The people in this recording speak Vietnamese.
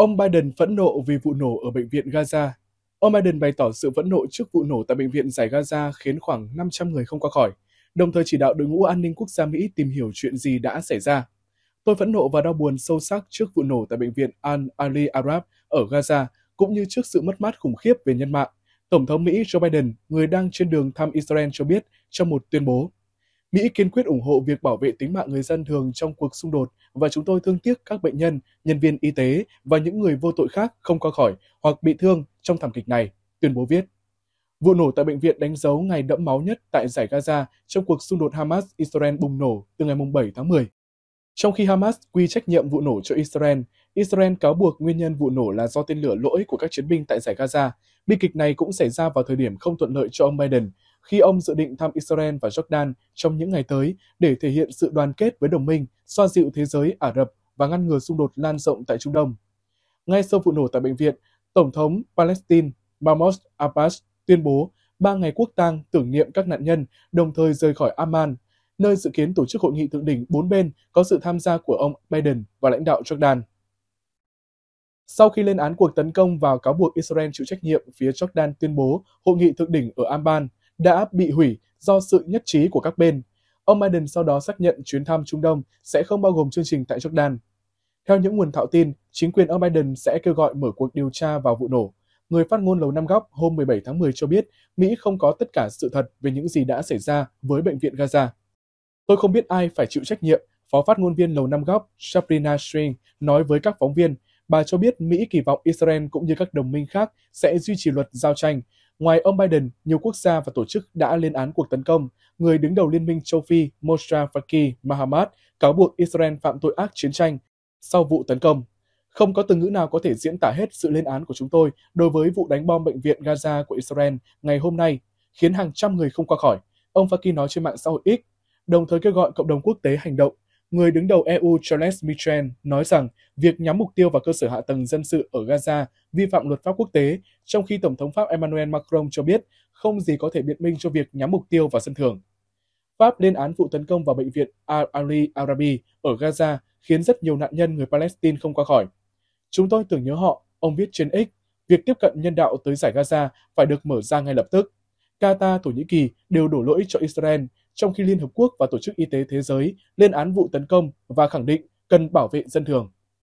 Ông Biden phẫn nộ vì vụ nổ ở bệnh viện Gaza. Ông Biden bày tỏ sự phẫn nộ trước vụ nổ tại bệnh viện giải Gaza khiến khoảng 500 người không qua khỏi, đồng thời chỉ đạo đội ngũ an ninh quốc gia Mỹ tìm hiểu chuyện gì đã xảy ra. Tôi phẫn nộ và đau buồn sâu sắc trước vụ nổ tại bệnh viện Al-Ali Arab ở Gaza, cũng như trước sự mất mát khủng khiếp về nhân mạng. Tổng thống Mỹ Joe Biden, người đang trên đường thăm Israel cho biết trong một tuyên bố, Mỹ kiên quyết ủng hộ việc bảo vệ tính mạng người dân thường trong cuộc xung đột và chúng tôi thương tiếc các bệnh nhân, nhân viên y tế và những người vô tội khác không qua khỏi hoặc bị thương trong thảm kịch này, tuyên bố viết. Vụ nổ tại bệnh viện đánh dấu ngày đẫm máu nhất tại giải Gaza trong cuộc xung đột Hamas-Israel bùng nổ từ ngày 7 tháng 10. Trong khi Hamas quy trách nhiệm vụ nổ cho Israel, Israel cáo buộc nguyên nhân vụ nổ là do tên lửa lỗi của các chiến binh tại giải Gaza. Bi kịch này cũng xảy ra vào thời điểm không thuận lợi cho ông Biden khi ông dự định thăm Israel và Jordan trong những ngày tới để thể hiện sự đoàn kết với đồng minh, xoa dịu thế giới Ả Rập và ngăn ngừa xung đột lan rộng tại Trung Đông. Ngay sau vụ nổ tại bệnh viện, Tổng thống Palestine Mahmoud Abbas tuyên bố ba ngày quốc tang tưởng niệm các nạn nhân, đồng thời rời khỏi Amman, nơi dự kiến tổ chức hội nghị thượng đỉnh bốn bên có sự tham gia của ông Biden và lãnh đạo Jordan. Sau khi lên án cuộc tấn công vào cáo buộc Israel chịu trách nhiệm, phía Jordan tuyên bố hội nghị thượng đỉnh ở Amman đã bị hủy do sự nhất trí của các bên. Ông Biden sau đó xác nhận chuyến thăm Trung Đông sẽ không bao gồm chương trình tại Jordan. Theo những nguồn thạo tin, chính quyền ông Biden sẽ kêu gọi mở cuộc điều tra vào vụ nổ. Người phát ngôn Lầu Năm Góc hôm 17 tháng 10 cho biết Mỹ không có tất cả sự thật về những gì đã xảy ra với bệnh viện Gaza. Tôi không biết ai phải chịu trách nhiệm, phó phát ngôn viên Lầu Năm Góc Sabrina String nói với các phóng viên. Bà cho biết Mỹ kỳ vọng Israel cũng như các đồng minh khác sẽ duy trì luật giao tranh, Ngoài ông Biden, nhiều quốc gia và tổ chức đã lên án cuộc tấn công. Người đứng đầu Liên minh châu Phi Mostra Faki Mahamat cáo buộc Israel phạm tội ác chiến tranh sau vụ tấn công. Không có từ ngữ nào có thể diễn tả hết sự lên án của chúng tôi đối với vụ đánh bom bệnh viện Gaza của Israel ngày hôm nay, khiến hàng trăm người không qua khỏi, ông Faki nói trên mạng xã hội X, đồng thời kêu gọi cộng đồng quốc tế hành động. Người đứng đầu EU Charles Michel nói rằng việc nhắm mục tiêu vào cơ sở hạ tầng dân sự ở Gaza vi phạm luật pháp quốc tế, trong khi Tổng thống Pháp Emmanuel Macron cho biết không gì có thể biện minh cho việc nhắm mục tiêu vào sân thường Pháp lên án vụ tấn công vào bệnh viện Al-Ali Arabi ở Gaza khiến rất nhiều nạn nhân người Palestine không qua khỏi. Chúng tôi tưởng nhớ họ, ông viết trên X, việc tiếp cận nhân đạo tới giải Gaza phải được mở ra ngay lập tức. Qatar, Thổ Nhĩ Kỳ đều đổ lỗi cho Israel, trong khi Liên Hợp Quốc và Tổ chức Y tế Thế giới lên án vụ tấn công và khẳng định cần bảo vệ dân thường.